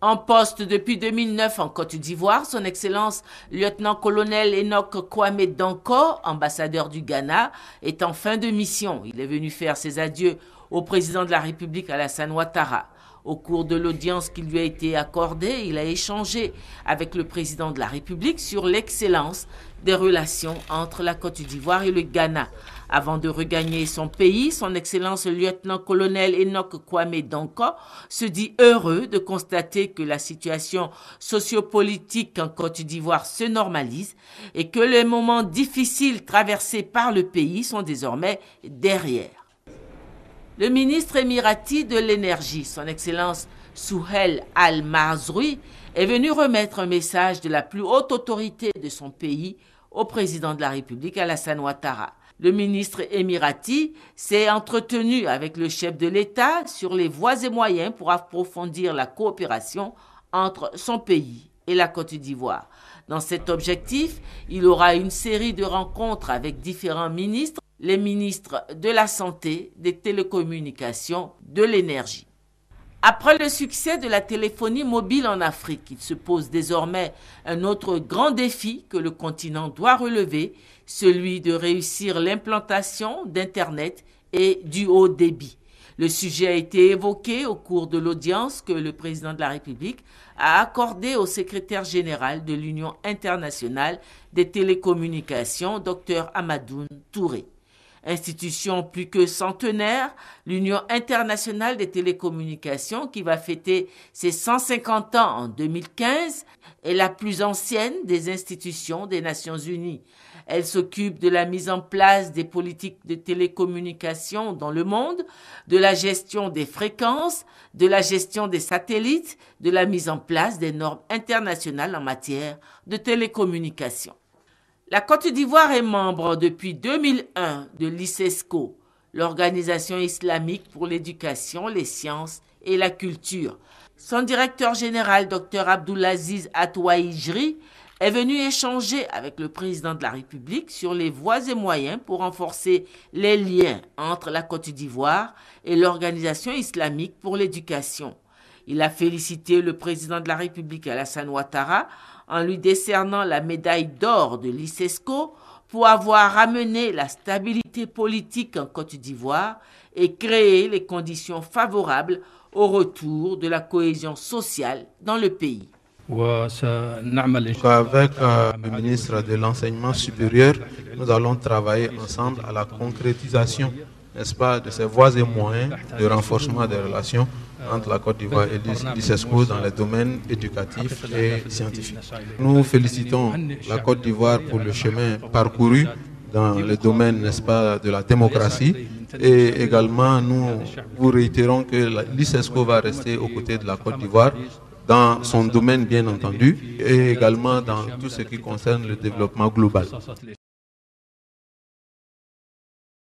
En poste depuis 2009 en Côte d'Ivoire, son Excellence lieutenant-colonel Enoch Kwame Danko, ambassadeur du Ghana, est en fin de mission. Il est venu faire ses adieux au président de la République Alassane Ouattara. Au cours de l'audience qui lui a été accordée, il a échangé avec le président de la République sur l'excellence des relations entre la Côte d'Ivoire et le Ghana. Avant de regagner son pays, son Excellence le lieutenant-colonel Enoch Kwame D'Anko se dit heureux de constater que la situation sociopolitique en Côte d'Ivoire se normalise et que les moments difficiles traversés par le pays sont désormais derrière le ministre émirati de l'énergie, son Excellence Souhel al mazroui est venu remettre un message de la plus haute autorité de son pays au président de la République, Alassane Ouattara. Le ministre émirati s'est entretenu avec le chef de l'État sur les voies et moyens pour approfondir la coopération entre son pays et la Côte d'Ivoire. Dans cet objectif, il aura une série de rencontres avec différents ministres les ministres de la Santé, des Télécommunications, de l'Énergie. Après le succès de la téléphonie mobile en Afrique, il se pose désormais un autre grand défi que le continent doit relever, celui de réussir l'implantation d'Internet et du haut débit. Le sujet a été évoqué au cours de l'audience que le président de la République a accordée au secrétaire général de l'Union internationale des télécommunications, Dr Amadou Touré. Institution plus que centenaire, l'Union internationale des télécommunications, qui va fêter ses 150 ans en 2015, est la plus ancienne des institutions des Nations unies. Elle s'occupe de la mise en place des politiques de télécommunications dans le monde, de la gestion des fréquences, de la gestion des satellites, de la mise en place des normes internationales en matière de télécommunications. La Côte d'Ivoire est membre depuis 2001 de l'ICESCO, l'Organisation islamique pour l'éducation, les sciences et la culture. Son directeur général, Dr Abdulaziz Atouaïjri, est venu échanger avec le président de la République sur les voies et moyens pour renforcer les liens entre la Côte d'Ivoire et l'Organisation islamique pour l'éducation. Il a félicité le président de la République Alassane Ouattara en lui décernant la médaille d'or de l'ICESCO e pour avoir ramené la stabilité politique en Côte d'Ivoire et créé les conditions favorables au retour de la cohésion sociale dans le pays. Avec euh, le ministre de l'Enseignement supérieur, nous allons travailler ensemble à la concrétisation, n'est-ce pas, de ces voies et moyens de renforcement des relations euh, entre la Côte d'Ivoire et l'ISESCO dans les domaines éducatifs et scientifiques. Nous félicitons la Côte d'Ivoire pour le chemin parcouru dans le domaine, n'est-ce pas, de la démocratie. Et également, nous vous réitérons que l'ISESCO va rester aux côtés de la Côte d'Ivoire dans son domaine, bien entendu, et également dans tout ce qui concerne le développement global.